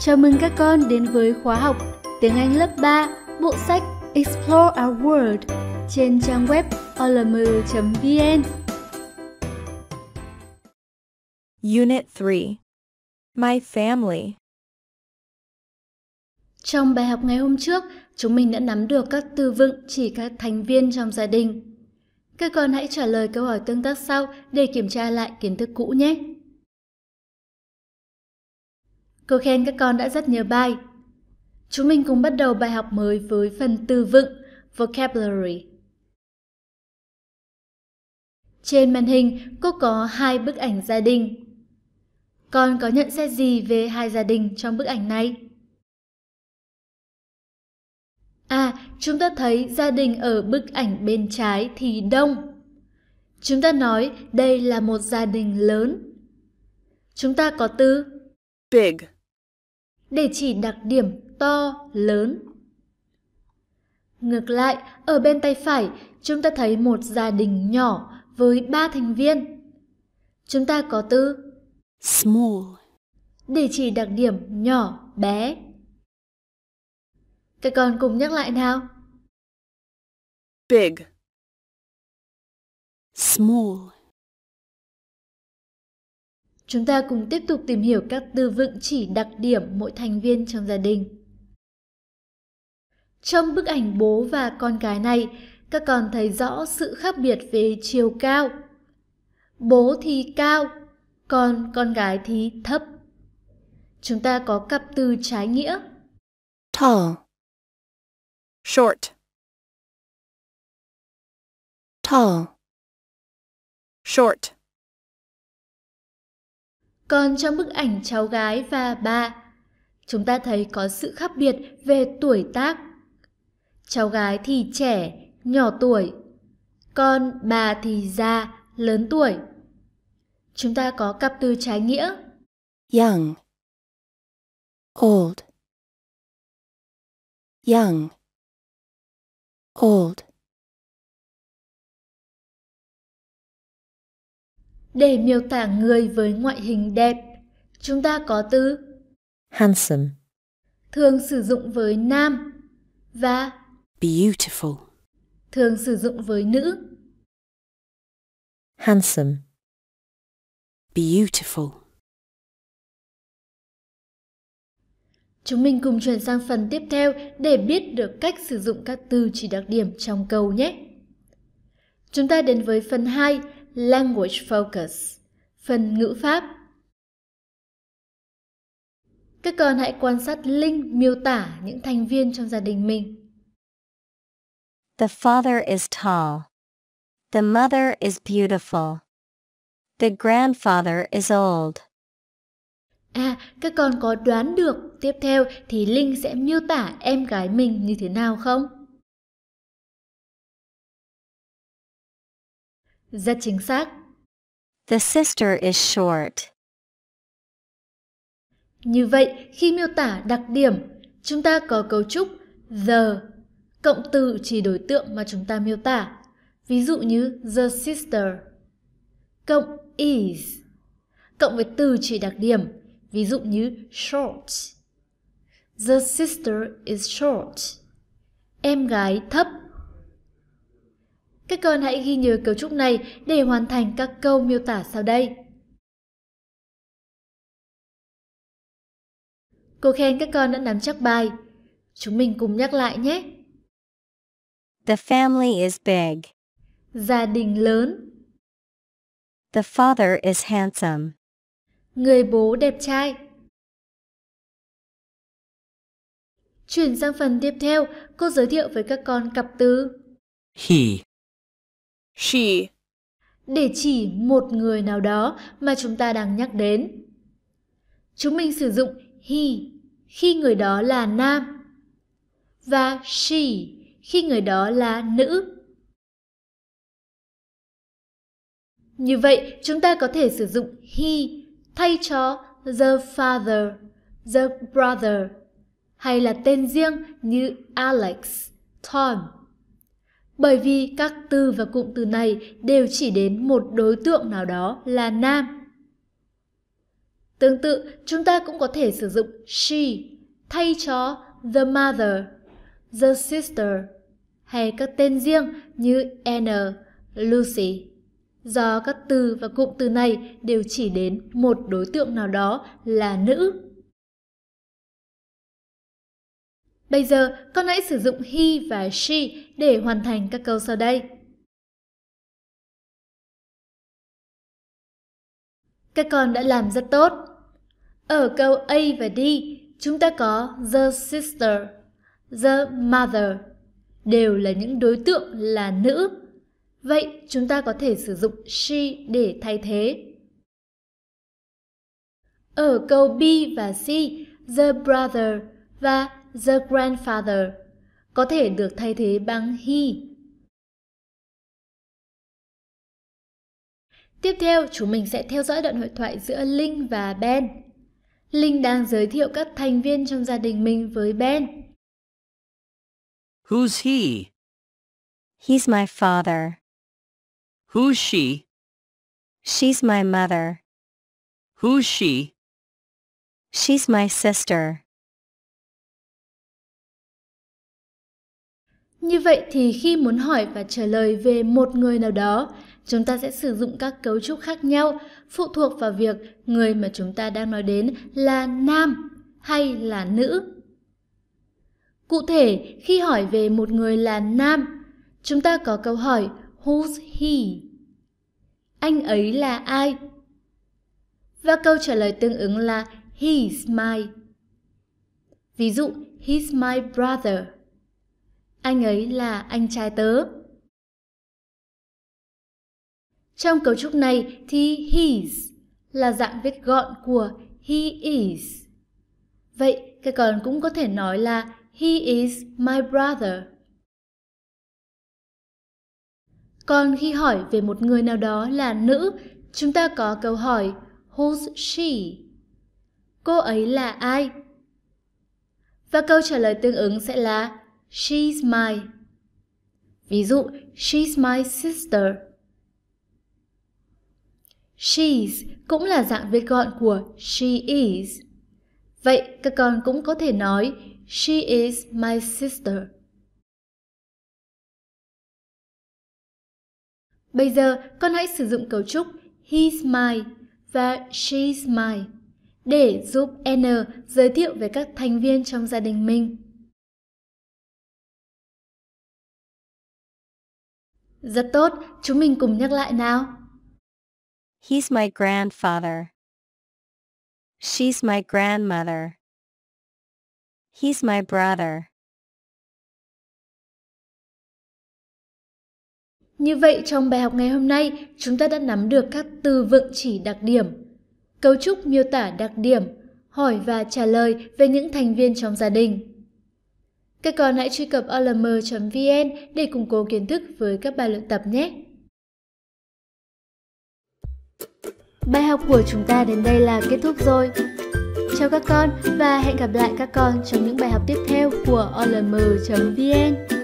Chào mừng các con đến với khóa học Tiếng Anh lớp 3, bộ sách Explore Our World trên trang web olm.vn. Unit 3 My Family Trong bài học ngày hôm trước, chúng mình đã nắm được các từ vựng chỉ các thành viên trong gia đình. Các con hãy trả lời câu hỏi tương tác sau để kiểm tra lại kiến thức cũ nhé. Cô khen các con đã rất nhớ bài. Chúng mình cùng bắt đầu bài học mới với phần từ vựng, vocabulary. Trên màn hình, cô có hai bức ảnh gia đình. Con có nhận xét gì về hai gia đình trong bức ảnh này? À, chúng ta thấy gia đình ở bức ảnh bên trái thì đông. Chúng ta nói đây là một gia đình lớn. Chúng ta có từ big để chỉ đặc điểm to, lớn. Ngược lại, ở bên tay phải, chúng ta thấy một gia đình nhỏ với ba thành viên. Chúng ta có từ small để chỉ đặc điểm nhỏ, bé. Các con cùng nhắc lại nào. Big Small Chúng ta cùng tiếp tục tìm hiểu các từ vựng chỉ đặc điểm mỗi thành viên trong gia đình. Trong bức ảnh bố và con gái này, các con thấy rõ sự khác biệt về chiều cao. Bố thì cao, còn con gái thì thấp. Chúng ta có cặp từ trái nghĩa. Tall Short Tall Short còn trong bức ảnh cháu gái và ba, chúng ta thấy có sự khác biệt về tuổi tác. Cháu gái thì trẻ, nhỏ tuổi, còn bà thì già, lớn tuổi. Chúng ta có cặp từ trái nghĩa. Young Old Young Old Để miêu tả người với ngoại hình đẹp, chúng ta có từ handsome thường sử dụng với nam và beautiful thường sử dụng với nữ. Handsome Beautiful Chúng mình cùng chuyển sang phần tiếp theo để biết được cách sử dụng các từ chỉ đặc điểm trong câu nhé. Chúng ta đến với phần 2 Language Focus, phần ngữ pháp. Các con hãy quan sát Linh miêu tả những thành viên trong gia đình mình. The father is tall. The mother is beautiful. The grandfather is old. À, các con có đoán được tiếp theo thì Linh sẽ miêu tả em gái mình như thế nào không? Rất chính xác. The sister is short. Như vậy, khi miêu tả đặc điểm, chúng ta có cấu trúc the, cộng từ chỉ đối tượng mà chúng ta miêu tả. Ví dụ như the sister, cộng is, cộng với từ chỉ đặc điểm, ví dụ như short. The sister is short. Em gái thấp. Các con hãy ghi nhớ cấu trúc này để hoàn thành các câu miêu tả sau đây. Cô khen các con đã nắm chắc bài. Chúng mình cùng nhắc lại nhé. The family is big. Gia đình lớn. The father is handsome. Người bố đẹp trai. Chuyển sang phần tiếp theo, cô giới thiệu với các con cặp từ He She. Để chỉ một người nào đó mà chúng ta đang nhắc đến. Chúng mình sử dụng he khi người đó là nam và she khi người đó là nữ. Như vậy, chúng ta có thể sử dụng he thay cho the father, the brother hay là tên riêng như Alex, Tom bởi vì các từ và cụm từ này đều chỉ đến một đối tượng nào đó là nam. Tương tự, chúng ta cũng có thể sử dụng she thay cho the mother, the sister hay các tên riêng như Anna, Lucy. Do các từ và cụm từ này đều chỉ đến một đối tượng nào đó là nữ Bây giờ, con hãy sử dụng he và she để hoàn thành các câu sau đây. Các con đã làm rất tốt. Ở câu A và D, chúng ta có the sister, the mother, đều là những đối tượng là nữ. Vậy chúng ta có thể sử dụng she để thay thế. Ở câu B và C, the brother và the grandfather có thể được thay thế bằng he. Tiếp theo, chúng mình sẽ theo dõi đoạn hội thoại giữa Linh và Ben. Linh đang giới thiệu các thành viên trong gia đình mình với Ben. Who's he? He's my father. Who's she? She's my mother. Who's she? She's my sister. Như vậy thì khi muốn hỏi và trả lời về một người nào đó, chúng ta sẽ sử dụng các cấu trúc khác nhau phụ thuộc vào việc người mà chúng ta đang nói đến là nam hay là nữ. Cụ thể, khi hỏi về một người là nam, chúng ta có câu hỏi Who's he? Anh ấy là ai? Và câu trả lời tương ứng là He's my. Ví dụ, He's my brother. Anh ấy là anh trai tớ. Trong cấu trúc này thì his là dạng viết gọn của he is. Vậy cái còn cũng có thể nói là he is my brother. Còn khi hỏi về một người nào đó là nữ, chúng ta có câu hỏi Who's she? Cô ấy là ai? Và câu trả lời tương ứng sẽ là She's my. Ví dụ, she's my sister. She's cũng là dạng viết gọn của she is. Vậy các con cũng có thể nói she is my sister. Bây giờ con hãy sử dụng cấu trúc he's my và she's my để giúp N giới thiệu về các thành viên trong gia đình mình. Rất tốt, chúng mình cùng nhắc lại nào. He's my grandfather. She's my grandmother. He's my brother. Như vậy trong bài học ngày hôm nay, chúng ta đã nắm được các từ vựng chỉ đặc điểm, cấu trúc miêu tả đặc điểm, hỏi và trả lời về những thành viên trong gia đình. Các con hãy truy cập olm vn để củng cố kiến thức với các bài luyện tập nhé! Bài học của chúng ta đến đây là kết thúc rồi. Chào các con và hẹn gặp lại các con trong những bài học tiếp theo của olm.vn.